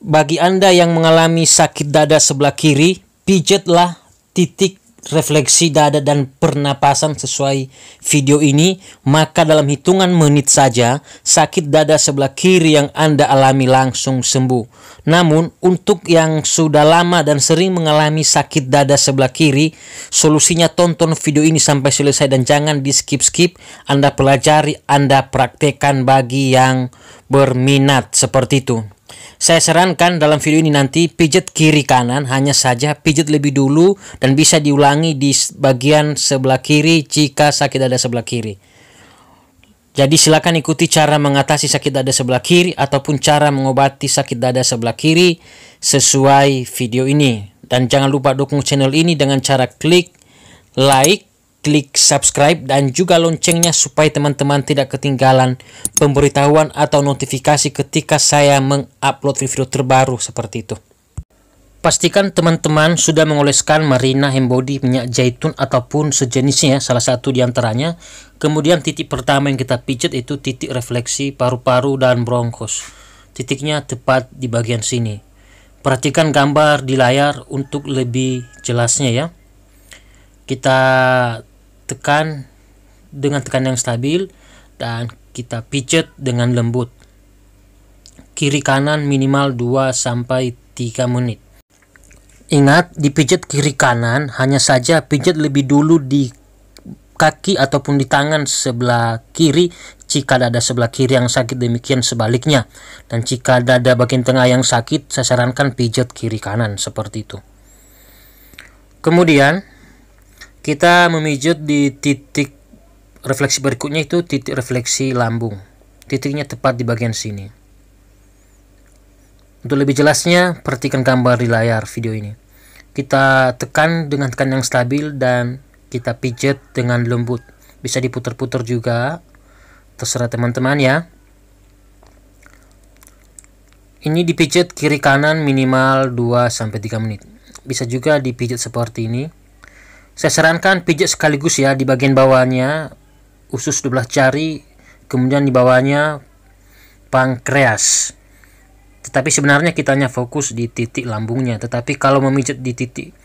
Bagi Anda yang mengalami sakit dada sebelah kiri, pijatlah titik refleksi dada dan pernapasan sesuai video ini, maka dalam hitungan menit saja sakit dada sebelah kiri yang Anda alami langsung sembuh. Namun, untuk yang sudah lama dan sering mengalami sakit dada sebelah kiri, solusinya tonton video ini sampai selesai dan jangan di skip-skip. Anda pelajari, Anda praktekkan bagi yang berminat seperti itu. Saya sarankan dalam video ini nanti pijat kiri kanan hanya saja pijat lebih dulu dan bisa diulangi di bagian sebelah kiri jika sakit dada sebelah kiri. Jadi silakan ikuti cara mengatasi sakit dada sebelah kiri ataupun cara mengobati sakit dada sebelah kiri sesuai video ini. Dan jangan lupa dukung channel ini dengan cara klik like klik subscribe dan juga loncengnya supaya teman-teman tidak ketinggalan pemberitahuan atau notifikasi ketika saya mengupload video terbaru seperti itu. Pastikan teman-teman sudah mengoleskan marina Body minyak zaitun ataupun sejenisnya salah satu diantaranya. Kemudian titik pertama yang kita pijat itu titik refleksi paru-paru dan bronkos. Titiknya tepat di bagian sini. Perhatikan gambar di layar untuk lebih jelasnya ya. Kita tekan dengan tekan yang stabil dan kita pijat dengan lembut. Kiri kanan minimal 2 sampai 3 menit. Ingat, dipijat kiri kanan hanya saja pijat lebih dulu di kaki ataupun di tangan sebelah kiri jika dada sebelah kiri yang sakit demikian sebaliknya dan jika dada bagian tengah yang sakit saya sarankan pijat kiri kanan seperti itu kemudian kita memijat di titik refleksi berikutnya itu titik refleksi lambung titiknya tepat di bagian sini untuk lebih jelasnya perhatikan gambar di layar video ini kita tekan dengan tekan yang stabil dan kita pijat dengan lembut bisa diputar-putar juga terserah teman-teman ya ini dipijat kiri kanan minimal 2-3 menit bisa juga dipijat seperti ini saya sarankan pijat sekaligus ya di bagian bawahnya usus 12 jari, kemudian di bawahnya pankreas. Tetapi sebenarnya kita hanya fokus di titik lambungnya, tetapi kalau memijat di titik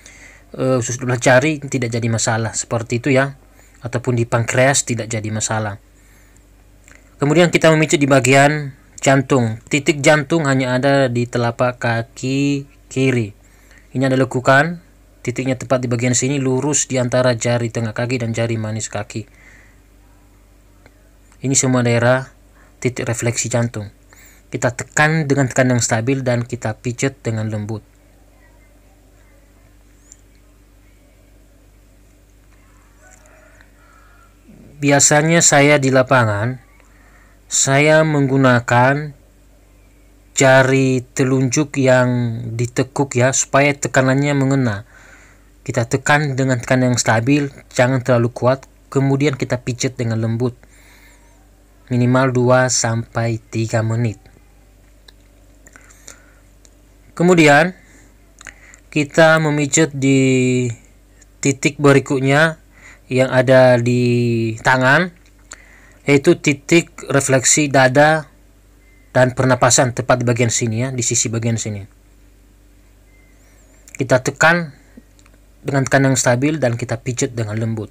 uh, usus 12 jari tidak jadi masalah seperti itu ya ataupun di pankreas tidak jadi masalah. Kemudian kita memijat di bagian jantung. Titik jantung hanya ada di telapak kaki kiri. Ini ada lekukan Titiknya tepat di bagian sini lurus di antara jari tengah kaki dan jari manis kaki. Ini semua daerah titik refleksi jantung. Kita tekan dengan tekan yang stabil dan kita pijat dengan lembut. Biasanya saya di lapangan, saya menggunakan jari telunjuk yang ditekuk ya supaya tekanannya mengena kita tekan dengan tekan yang stabil, jangan terlalu kuat, kemudian kita pijat dengan lembut. Minimal 2 sampai 3 menit. Kemudian kita memijat di titik berikutnya yang ada di tangan yaitu titik refleksi dada dan pernapasan tepat di bagian sini ya, di sisi bagian sini. Kita tekan dengan tekanan yang stabil dan kita pijat dengan lembut.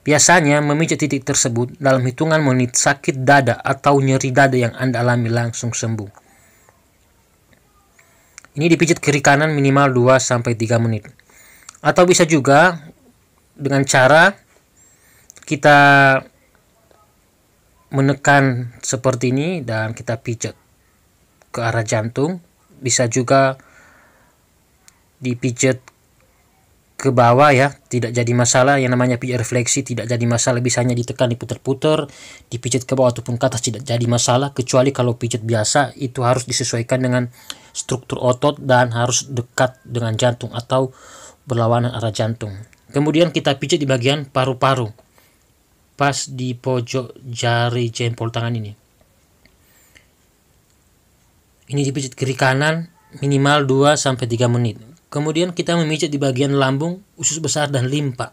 Biasanya memijat titik tersebut dalam hitungan menit sakit dada atau nyeri dada yang Anda alami langsung sembuh. Ini dipijat kiri kanan minimal 2 sampai 3 menit. Atau bisa juga dengan cara kita menekan seperti ini dan kita pijat ke arah jantung bisa juga dipijat ke bawah ya tidak jadi masalah yang namanya pijat refleksi tidak jadi masalah bisa hanya ditekan diputar-putar dipijat ke bawah ataupun ke atas tidak jadi masalah kecuali kalau pijat biasa itu harus disesuaikan dengan struktur otot dan harus dekat dengan jantung atau berlawanan arah jantung kemudian kita pijat di bagian paru-paru pas di pojok jari jempol tangan ini ini dipijat kiri kanan minimal 2 sampai 3 menit Kemudian kita memijat di bagian lambung, usus besar, dan limpa.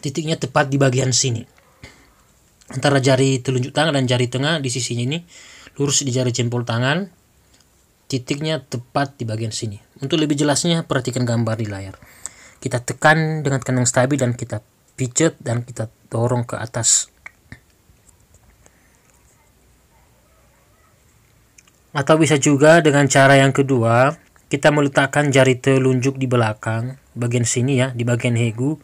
Titiknya tepat di bagian sini. Antara jari telunjuk tangan dan jari tengah di sisi ini, lurus di jari jempol tangan, titiknya tepat di bagian sini. Untuk lebih jelasnya, perhatikan gambar di layar. Kita tekan dengan kandang stabil dan kita pijat dan kita dorong ke atas. Atau bisa juga dengan cara yang kedua, kita meletakkan jari telunjuk di belakang bagian sini ya di bagian hegu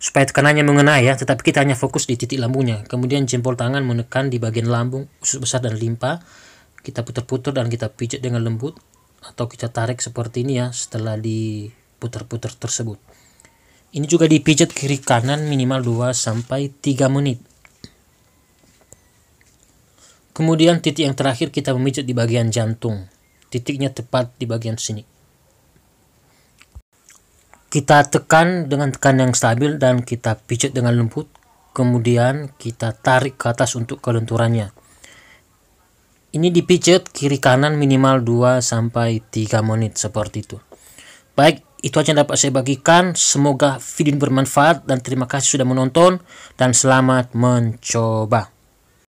supaya tekanannya mengena ya tetapi kita hanya fokus di titik lambungnya kemudian jempol tangan menekan di bagian lambung usus besar dan limpa kita putar-putar dan kita pijat dengan lembut atau kita tarik seperti ini ya setelah diputar-putar tersebut ini juga dipijat kiri kanan minimal 2 sampai 3 menit kemudian titik yang terakhir kita memijat di bagian jantung titiknya tepat di bagian sini kita tekan dengan tekan yang stabil dan kita pijat dengan lembut kemudian kita tarik ke atas untuk kelenturannya ini dipijat kiri kanan minimal 2 sampai 3 menit seperti itu baik itu aja yang dapat saya bagikan semoga video ini bermanfaat dan terima kasih sudah menonton dan selamat mencoba